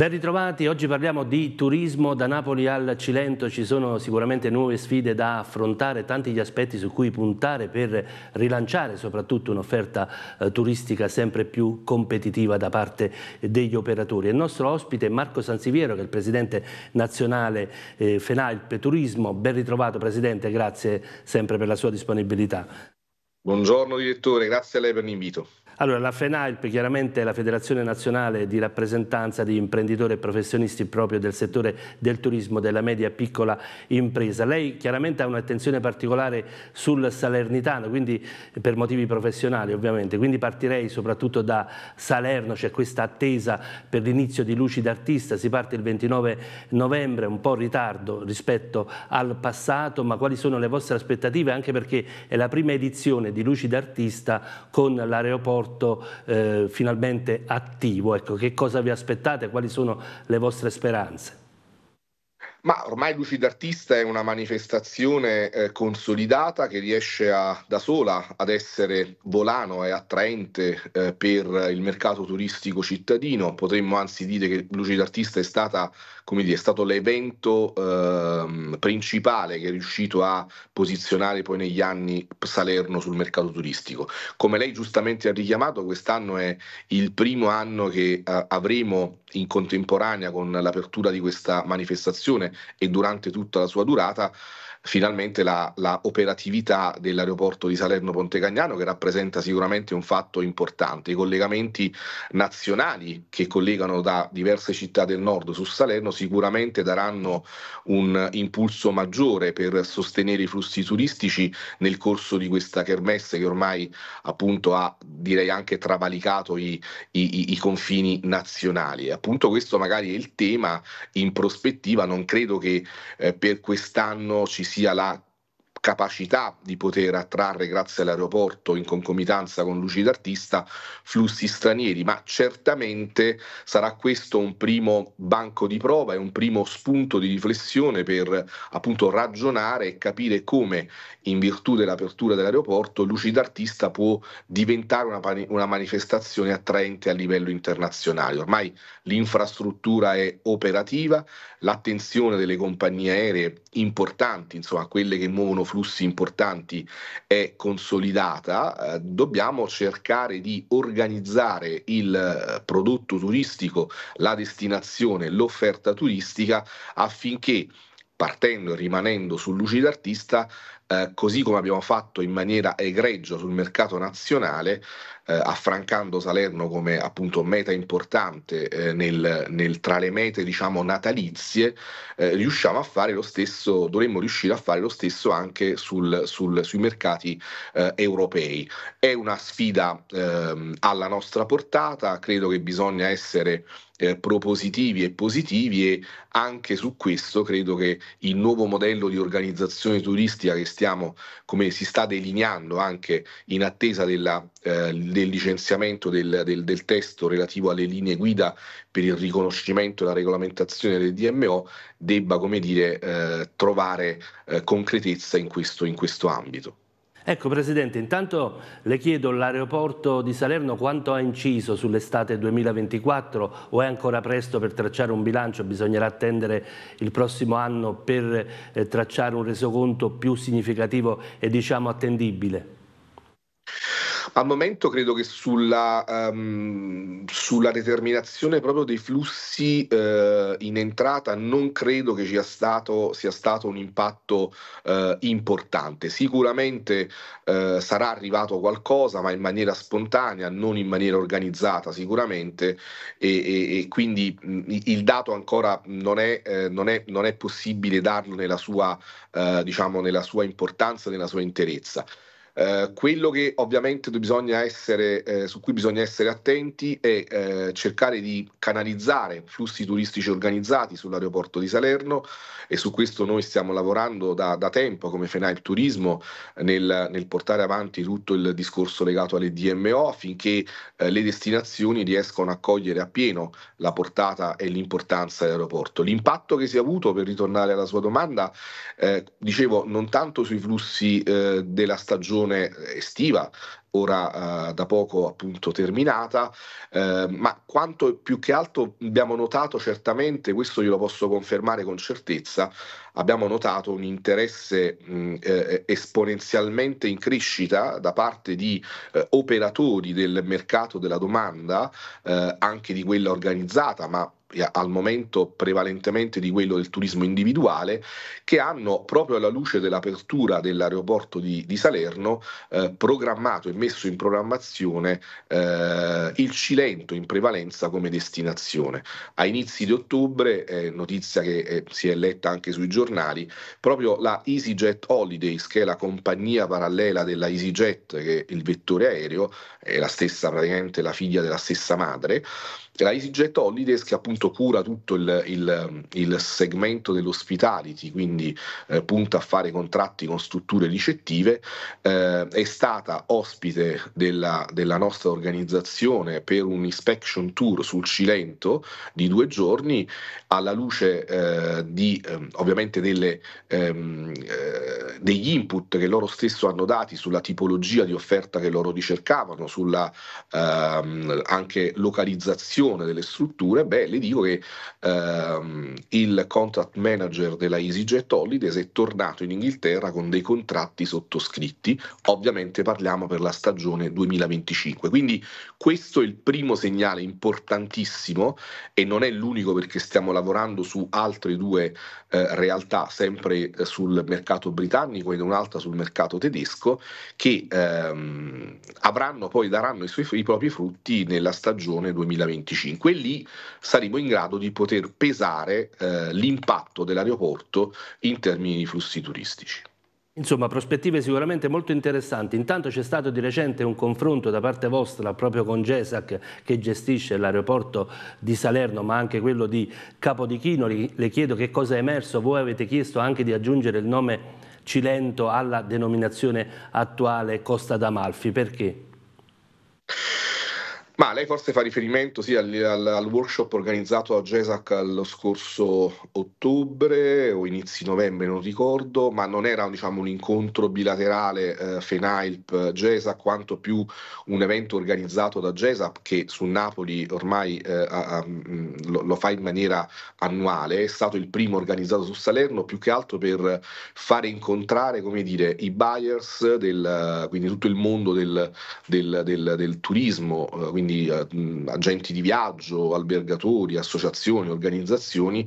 Ben ritrovati, oggi parliamo di turismo da Napoli al Cilento, ci sono sicuramente nuove sfide da affrontare, tanti gli aspetti su cui puntare per rilanciare soprattutto un'offerta eh, turistica sempre più competitiva da parte degli operatori. Il nostro ospite è Marco Sansiviero che è il presidente nazionale eh, FENALP Turismo, ben ritrovato presidente, grazie sempre per la sua disponibilità. Buongiorno direttore, grazie a lei per l'invito. Allora, la FENAILP chiaramente è la Federazione Nazionale di Rappresentanza di Imprenditori e Professionisti proprio del settore del turismo, della media e piccola impresa. Lei chiaramente ha un'attenzione particolare sul Salernitano, quindi per motivi professionali ovviamente, quindi partirei soprattutto da Salerno, c'è questa attesa per l'inizio di Luci d'Artista, si parte il 29 novembre, un po' in ritardo rispetto al passato, ma quali sono le vostre aspettative anche perché è la prima edizione di Luci d'Artista con l'aeroporto rapporto eh, finalmente attivo. Ecco, che cosa vi aspettate? Quali sono le vostre speranze? Ma ormai Lucid Artista è una manifestazione eh, consolidata che riesce a, da sola ad essere volano e attraente eh, per il mercato turistico cittadino. Potremmo anzi dire che Lucid Artista è, stata, dire, è stato l'evento eh, principale che è riuscito a posizionare poi negli anni Salerno sul mercato turistico. Come lei giustamente ha richiamato, quest'anno è il primo anno che eh, avremo in contemporanea con l'apertura di questa manifestazione e durante tutta la sua durata finalmente la, la operatività dell'aeroporto di Salerno pontecagnano che rappresenta sicuramente un fatto importante. I collegamenti nazionali che collegano da diverse città del nord su Salerno sicuramente daranno un impulso maggiore per sostenere i flussi turistici nel corso di questa kermesse che ormai appunto ha direi anche travalicato i, i, i confini nazionali. E appunto questo magari è il tema in prospettiva, non credo che eh, per quest'anno ci si alá capacità di poter attrarre grazie all'aeroporto in concomitanza con Luci d'Artista flussi stranieri, ma certamente sarà questo un primo banco di prova e un primo spunto di riflessione per appunto ragionare e capire come in virtù dell'apertura dell'aeroporto Luci d'Artista può diventare una, una manifestazione attraente a livello internazionale. Ormai l'infrastruttura è operativa, l'attenzione delle compagnie aeree importanti, insomma quelle che muovono flussi importanti è consolidata, eh, dobbiamo cercare di organizzare il eh, prodotto turistico, la destinazione, l'offerta turistica affinché partendo e rimanendo su Luci artista, eh, così come abbiamo fatto in maniera egregia sul mercato nazionale, eh, affrancando Salerno come appunto meta importante eh, nel, nel, tra le mete diciamo natalizie, eh, riusciamo a fare lo stesso, dovremmo riuscire a fare lo stesso anche sul, sul, sui mercati eh, europei. È una sfida ehm, alla nostra portata, credo che bisogna essere eh, propositivi e positivi e anche su questo credo che il nuovo modello di organizzazione turistica che stiamo stiamo, come si sta delineando anche in attesa della, eh, del licenziamento del, del, del, testo relativo alle linee guida per il riconoscimento e la regolamentazione del DMO, debba come dire, eh, trovare eh, concretezza in questo, in questo ambito. Ecco Presidente, intanto le chiedo l'aeroporto di Salerno quanto ha inciso sull'estate 2024 o è ancora presto per tracciare un bilancio, bisognerà attendere il prossimo anno per eh, tracciare un resoconto più significativo e diciamo attendibile? Al momento credo che sulla, um, sulla determinazione proprio dei flussi uh, in entrata non credo che sia stato, sia stato un impatto uh, importante. Sicuramente uh, sarà arrivato qualcosa, ma in maniera spontanea, non in maniera organizzata sicuramente e, e, e quindi mh, mm, il dato ancora non è, eh, non è, non è possibile darlo nella sua, diciamo, nella sua importanza, nella sua interezza. Eh, quello che ovviamente bisogna essere, eh, su cui bisogna essere attenti è eh, cercare di canalizzare flussi turistici organizzati sull'aeroporto di Salerno e su questo noi stiamo lavorando da, da tempo come FENAIP Turismo nel, nel, portare avanti tutto il discorso legato alle DMO affinché eh, le destinazioni riescano a cogliere appieno la portata e l'importanza dell'aeroporto. L'impatto che si è avuto, per ritornare alla sua domanda, eh, dicevo non tanto sui flussi eh, della stagione, stagione estiva ora eh, da poco appunto terminata, eh, ma quanto più che altro abbiamo notato certamente, questo glielo posso confermare con certezza, abbiamo notato un interesse mh, eh, eh esponenzialmente in crescita da parte di eh, operatori del mercato della domanda, eh, anche di quella organizzata, ma al momento prevalentemente di quello del turismo individuale, che hanno proprio alla luce dell'apertura dell'aeroporto di, di Salerno eh, programmato e messo in programmazione eh, il Cilento in prevalenza come destinazione. A inizi di ottobre, eh, notizia che eh, si è letta anche sui giornali, proprio la EasyJet Holidays, che è la compagnia parallela della EasyJet, che è il vettore aereo, è la stessa praticamente la figlia della stessa madre, cioè, la EasyJet Holidays che appunto cura tutto il, il, il segmento dell'ospitality, quindi eh, punta a fare contratti con strutture ricettive, eh, è stata ospite della, della, nostra organizzazione per un inspection tour sul Cilento di due giorni alla luce eh, di ehm, ovviamente delle, ehm, eh, degli input che loro stesso hanno dati sulla tipologia di offerta che loro ricercavano, sulla ehm, anche localizzazione gestione delle strutture, beh, le dico che ehm, il contract manager della EasyJet Holidays è tornato in Inghilterra con dei contratti sottoscritti, ovviamente parliamo per la stagione 2025. Quindi questo è il primo segnale importantissimo e non è l'unico perché stiamo lavorando su altre due eh, realtà, sempre eh, sul mercato britannico ed un'altra sul mercato tedesco, che ehm, avranno poi daranno i, suoi, i propri frutti nella stagione 2025. 2025 e lì saremo in grado di poter pesare eh, l'impatto dell'aeroporto in termini di flussi turistici. Insomma, prospettive sicuramente molto interessanti. Intanto c'è stato di recente un confronto da parte vostra proprio con Gesac che gestisce l'aeroporto di Salerno ma anche quello di Capodichino. Le chiedo che cosa è emerso. Voi avete chiesto anche di aggiungere il nome Cilento alla denominazione attuale Costa d'Amalfi. Perché? Ma lei forse fa riferimento sì, al, al, al, workshop organizzato a GESAC lo scorso ottobre o inizi novembre, non ricordo, ma non era diciamo, un incontro bilaterale eh, FENAILP-GESAC quanto più un evento organizzato da GESAC che su Napoli ormai eh, a, a, mm, lo, lo, fa in maniera annuale, è stato il primo organizzato su Salerno più che altro per fare incontrare come dire, i buyers, del, quindi tutto il mondo del, del, del, del turismo, eh, quindi quindi eh, agenti di viaggio, albergatori, associazioni, organizzazioni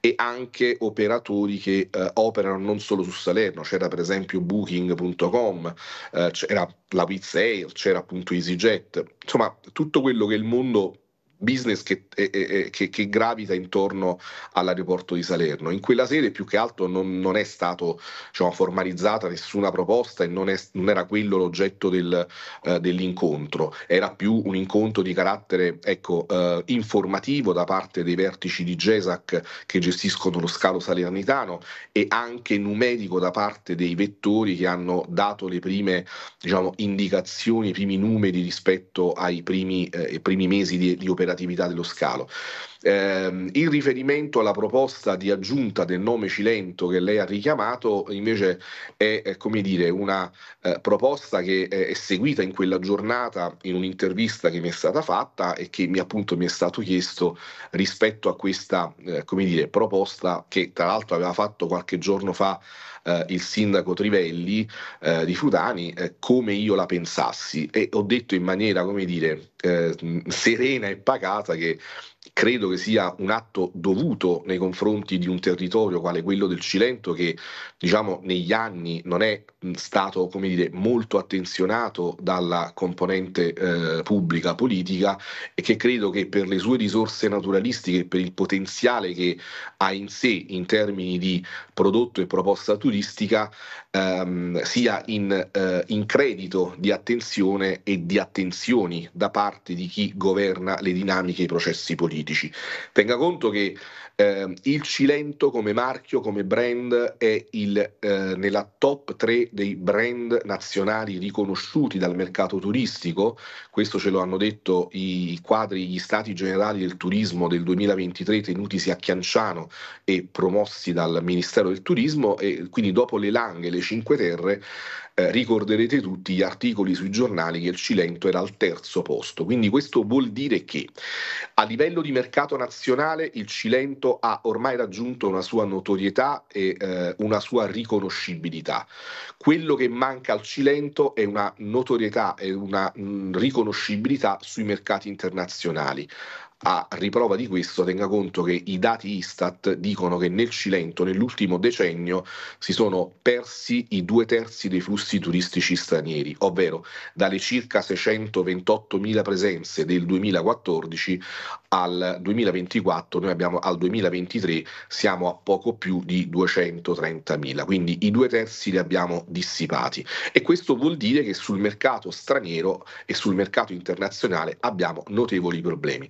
e anche operatori che eh, operano non solo su Salerno, c'era per esempio booking.com, eh, c'era la Pizza Air, c'era appunto EasyJet, insomma tutto quello che il mondo business che, eh, che, che, gravita intorno all'aeroporto di Salerno. In quella sede più che altro non, non è stata diciamo, formalizzata nessuna proposta e non, è, non era quello l'oggetto del, eh, dell'incontro, era più un incontro di carattere ecco, eh, informativo da parte dei vertici di GESAC che gestiscono lo scalo salernitano e anche numerico da parte dei vettori che hanno dato le prime diciamo, indicazioni, i primi numeri rispetto ai primi, eh, primi mesi di, di operazione l'operatività dello scalo. Eh, in riferimento alla proposta di aggiunta del nome Cilento che lei ha richiamato, invece è, è come dire, una eh, proposta che è, è, seguita in quella giornata in un'intervista che mi è stata fatta e che mi, appunto mi è stato chiesto rispetto a questa eh, come dire, proposta che tra l'altro aveva fatto qualche giorno fa eh, il sindaco Trivelli eh, di Frutani eh, come io la pensassi e ho detto in maniera, come dire, eh, serena e pacata che credo che sia un atto dovuto nei confronti di un territorio quale quello del Cilento che diciamo negli anni non è stato come dire molto attenzionato dalla componente eh, pubblica politica e che credo che per le sue risorse naturalistiche e per il potenziale che ha in sé in termini di prodotto e proposta turistica ehm, sia in, eh, in credito di attenzione e di attenzioni da parte di chi governa le dinamiche e i processi politici politici. Tenga conto che eh, il Cilento come marchio, come brand, è il, eh, nella top 3 dei brand nazionali riconosciuti dal mercato turistico. Questo ce lo hanno detto i quadri, gli stati generali del turismo del 2023 tenutisi a Chianciano e promossi dal Ministero del Turismo. E quindi dopo le Langhe e le Cinque Terre eh, ricorderete tutti gli articoli sui giornali che il Cilento era al terzo posto. Quindi questo vuol dire che a livello di mercato nazionale il Cilento ha ormai raggiunto una sua notorietà e eh, una sua riconoscibilità. Quello che manca al Cilento è una notorietà e una mh, mm, riconoscibilità sui mercati internazionali a riprova di questo tenga conto che i dati Istat dicono che nel Cilento nell'ultimo decennio si sono persi i due terzi dei flussi turistici stranieri, ovvero dalle circa 628.000 presenze del 2014 al 2024, noi abbiamo al 2023 siamo a poco più di 230.000, quindi i due terzi li abbiamo dissipati e questo vuol dire che sul mercato straniero e sul mercato internazionale abbiamo notevoli problemi.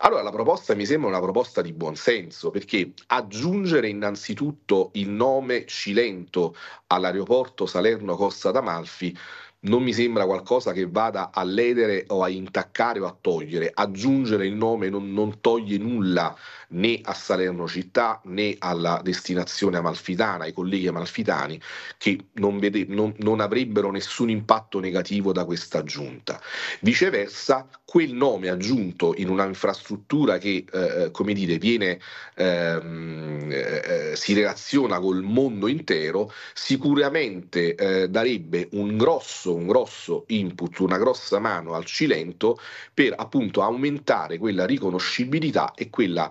Allora la proposta mi sembra una proposta di buon senso perché aggiungere innanzitutto il nome Cilento all'aeroporto Salerno Costa d'Amalfi non mi sembra qualcosa che vada a ledere o a intaccare o a togliere. Aggiungere il nome non, non toglie nulla né a Salerno città né alla destinazione amalfitana, ai colleghi amalfitani che non, vede, non, non avrebbero nessun impatto negativo da questa aggiunta. Viceversa, quel nome aggiunto in una infrastruttura che, eh, eh come dire, viene, ehm, eh, eh, si relaziona col mondo intero, sicuramente eh, darebbe un grosso grosso, un grosso input, una grossa mano al Cilento per appunto aumentare quella riconoscibilità e quella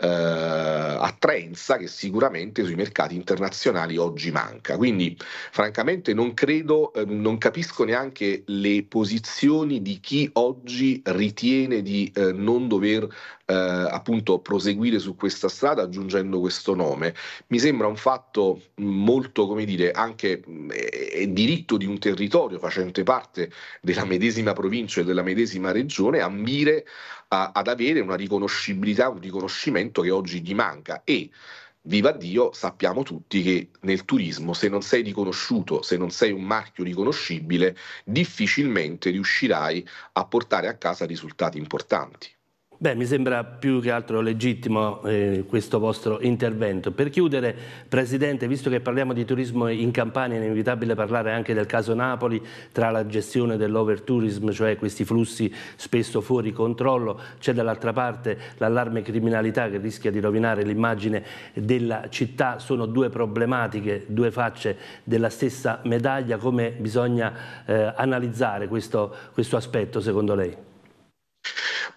eh, attraenza che sicuramente sui mercati internazionali oggi manca. Quindi francamente non credo, eh, non capisco neanche le posizioni di chi oggi ritiene di eh, non dover eh, appunto proseguire su questa strada aggiungendo questo nome. Mi sembra un fatto mm, molto, come dire, anche eh, diritto di un territorio facente parte della medesima provincia e della medesima regione ambire a, ad avere una riconoscibilità, un riconoscimento che oggi gli manca e viva Dio, sappiamo tutti che nel turismo se non sei riconosciuto, se non sei un marchio riconoscibile, difficilmente riuscirai a portare a casa risultati importanti. Beh, mi sembra più che altro legittimo eh, questo vostro intervento. Per chiudere, Presidente, visto che parliamo di turismo in Campania, è inevitabile parlare anche del caso Napoli, tra la gestione dell'overtourism, cioè questi flussi spesso fuori controllo, c'è dall'altra parte l'allarme criminalità che rischia di rovinare l'immagine della città. Sono due problematiche, due facce della stessa medaglia. Come bisogna eh, analizzare questo, questo aspetto, secondo lei?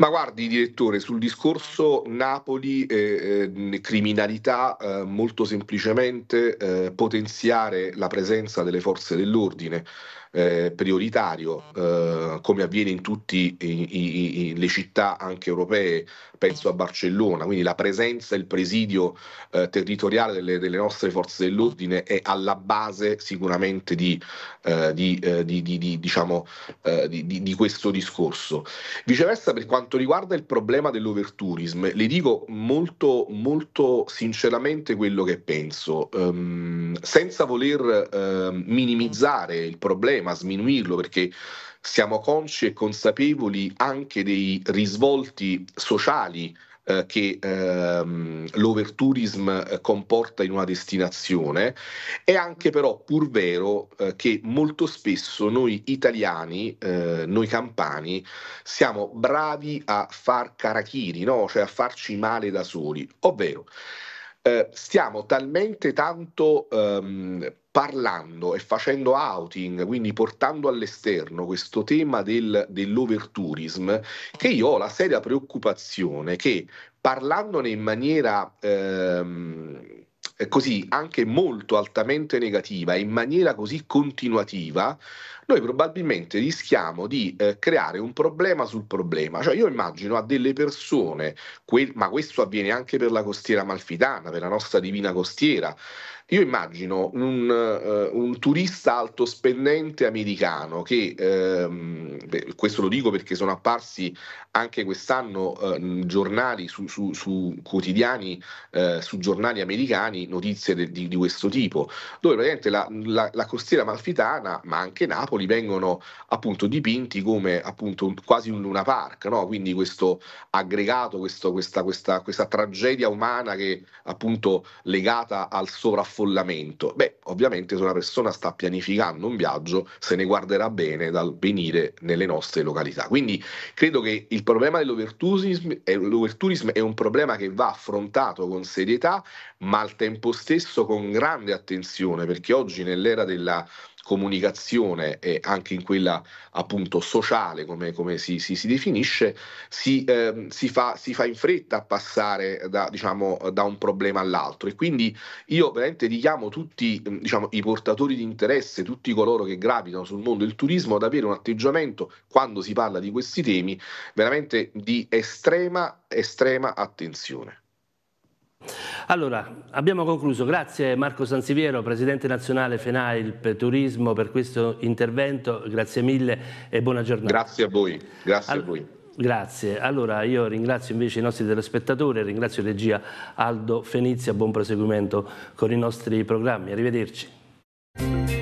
Ma guardi, direttore, sul discorso Napoli, eh, eh, criminalità, eh, molto semplicemente eh, potenziare la presenza delle forze dell'ordine eh, prioritario, eh, come avviene in tutte le città anche europee, penso a Barcellona, quindi la presenza e il presidio eh, territoriale delle, delle, nostre forze dell'ordine è alla base sicuramente di, eh, eh, di, di, diciamo, eh, di, questo discorso. Viceversa per quanto riguarda il problema dell'overtourism, le dico molto, molto sinceramente quello che penso, um, senza voler ehm, minimizzare il problema problema, sminuirlo perché siamo consci e consapevoli anche dei risvolti sociali eh, che ehm, l'overtourism eh, comporta in una destinazione, è anche però pur vero eh, che molto spesso noi italiani, eh, noi campani, siamo bravi a far carachiri, no? cioè a farci male da soli, ovvero eh, stiamo talmente tanto ehm, parlando e facendo outing, quindi portando all'esterno questo tema del, dell'overtourism, che io ho la seria preoccupazione che parlandone in maniera... Ehm, così anche molto altamente negativa, in maniera così continuativa, noi probabilmente rischiamo di eh, creare un problema sul problema. Cioè io immagino a delle persone, quel, ma questo avviene anche per la costiera malfitana, per la nostra divina costiera, io immagino un, uh, un turista alto spendente americano che, ehm, beh, questo lo dico perché sono apparsi anche quest'anno eh, giornali su, su, su quotidiani, eh, su giornali americani, notizie de, di, di, questo tipo, dove praticamente la, la, la, costiera malfitana, ma anche Napoli, vengono appunto dipinti come appunto quasi un Luna Park, no? quindi questo aggregato, questo, questa, questa, questa tragedia umana che appunto legata al sovraffollamento affollamento? Beh, ovviamente se una persona sta pianificando un viaggio se ne guarderà bene dal venire nelle nostre località. Quindi credo che il problema dell'overtourism eh, è, è un problema che va affrontato con serietà, ma al tempo stesso con grande attenzione, perché oggi nell'era della comunicazione e anche in quella appunto sociale, come, come si, si, si, definisce, si, eh, fa, si, fa, in fretta a passare da, diciamo, da un problema all'altro. E quindi io veramente richiamo tutti diciamo, i portatori di interesse, tutti coloro che gravitano sul mondo del turismo, ad avere un atteggiamento, quando si parla di questi temi, veramente di estrema, estrema attenzione. Allora, abbiamo concluso. Grazie Marco Sansiviero, Presidente nazionale FENAILP Turismo, per questo intervento. Grazie mille e buona giornata. Grazie a voi. Grazie All a voi. Grazie. Allora io ringrazio invece i nostri telespettatori, ringrazio regia Aldo Fenizia, buon proseguimento con i nostri programmi. Arrivederci.